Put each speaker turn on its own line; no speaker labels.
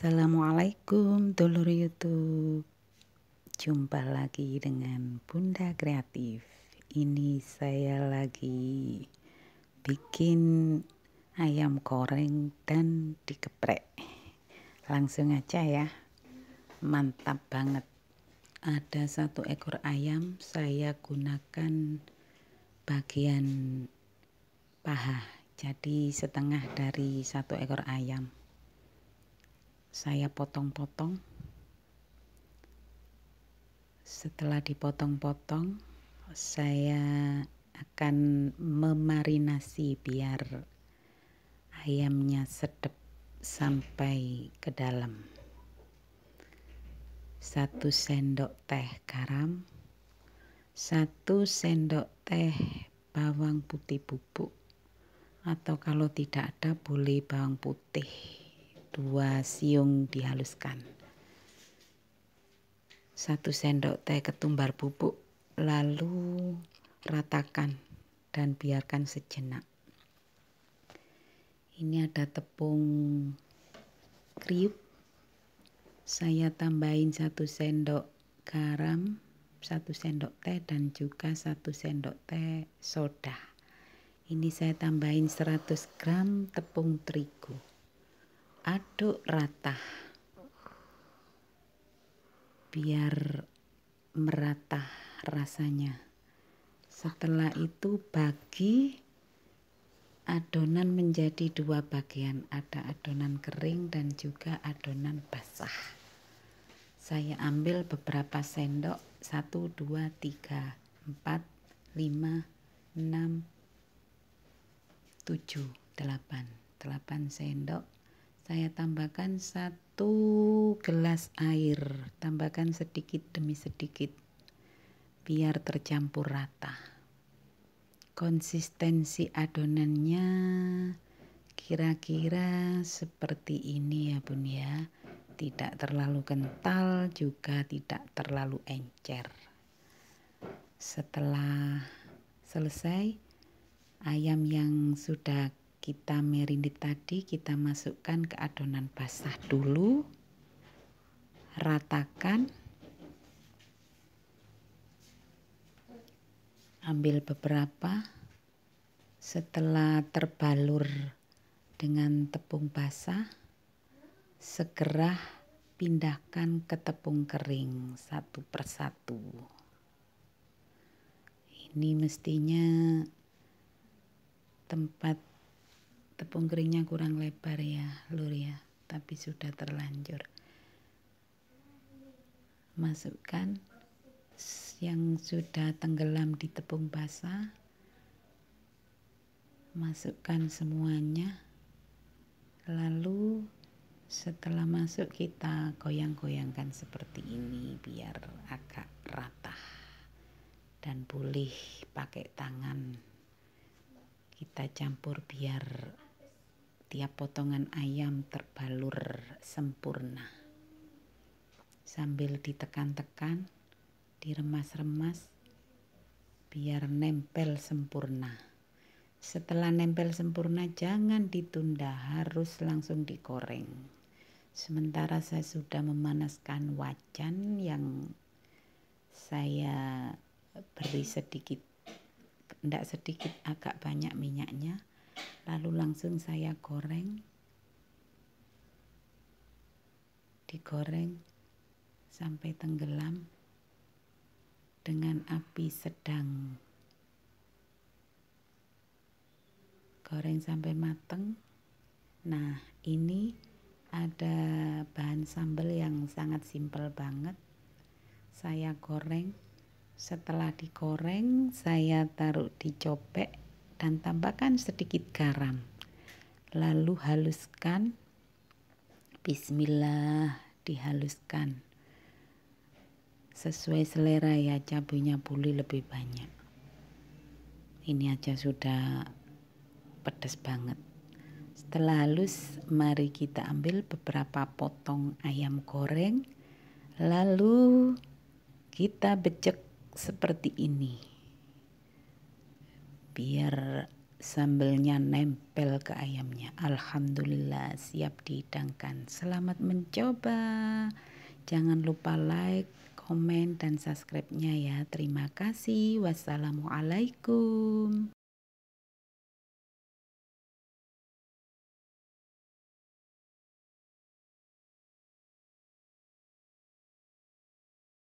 Assalamualaikum dulur YouTube. Jumpa lagi dengan Bunda Kreatif. Ini saya lagi bikin ayam goreng dan dikeprek. Langsung aja ya. Mantap banget. Ada satu ekor ayam saya gunakan bagian paha. Jadi setengah dari satu ekor ayam saya potong-potong. Setelah dipotong-potong, saya akan memarinasi biar ayamnya sedap sampai ke dalam. Satu sendok teh garam, satu sendok teh bawang putih bubuk, atau kalau tidak ada boleh bawang putih dua siung dihaluskan. Satu sendok teh ketumbar bubuk lalu ratakan dan biarkan sejenak. Ini ada tepung kriuk. Saya tambahin satu sendok garam, satu sendok teh dan juga satu sendok teh soda. Ini saya tambahin 100 gram tepung terigu aduk rata biar merata rasanya setelah itu bagi adonan menjadi dua bagian ada adonan kering dan juga adonan basah saya ambil beberapa sendok 1, 2, 3, 4, 5, 6, 7, 8 8 sendok saya tambahkan satu gelas air tambahkan sedikit demi sedikit biar tercampur rata konsistensi adonannya kira-kira seperti ini ya bun ya tidak terlalu kental juga tidak terlalu encer setelah selesai ayam yang sudah kita merindit tadi kita masukkan ke adonan basah dulu ratakan ambil beberapa setelah terbalur dengan tepung basah segera pindahkan ke tepung kering satu persatu ini mestinya tempat tepung keringnya kurang lebar ya lur ya tapi sudah terlanjur masukkan yang sudah tenggelam di tepung basah masukkan semuanya lalu setelah masuk kita goyang-goyangkan seperti ini biar agak rata dan boleh pakai tangan kita campur biar Tiap potongan ayam terbalur sempurna. Sambil ditekan-tekan, diremas-remas, biar nempel sempurna. Setelah nempel sempurna, jangan ditunda, harus langsung digoreng. Sementara saya sudah memanaskan wajan yang saya beri sedikit, tidak sedikit, agak banyak minyaknya lalu langsung saya goreng digoreng sampai tenggelam dengan api sedang goreng sampai mateng nah ini ada bahan sambal yang sangat simpel banget saya goreng setelah digoreng saya taruh di cobek dan tambahkan sedikit garam. Lalu haluskan. Bismillah, dihaluskan. Sesuai selera ya cabenya boleh lebih banyak. Ini aja sudah pedas banget. Setelah halus, mari kita ambil beberapa potong ayam goreng. Lalu kita becek seperti ini biar sambelnya nempel ke ayamnya. Alhamdulillah siap dihidangkan. Selamat mencoba. Jangan lupa like, komen, dan subscribe-nya ya. Terima kasih. Wassalamualaikum.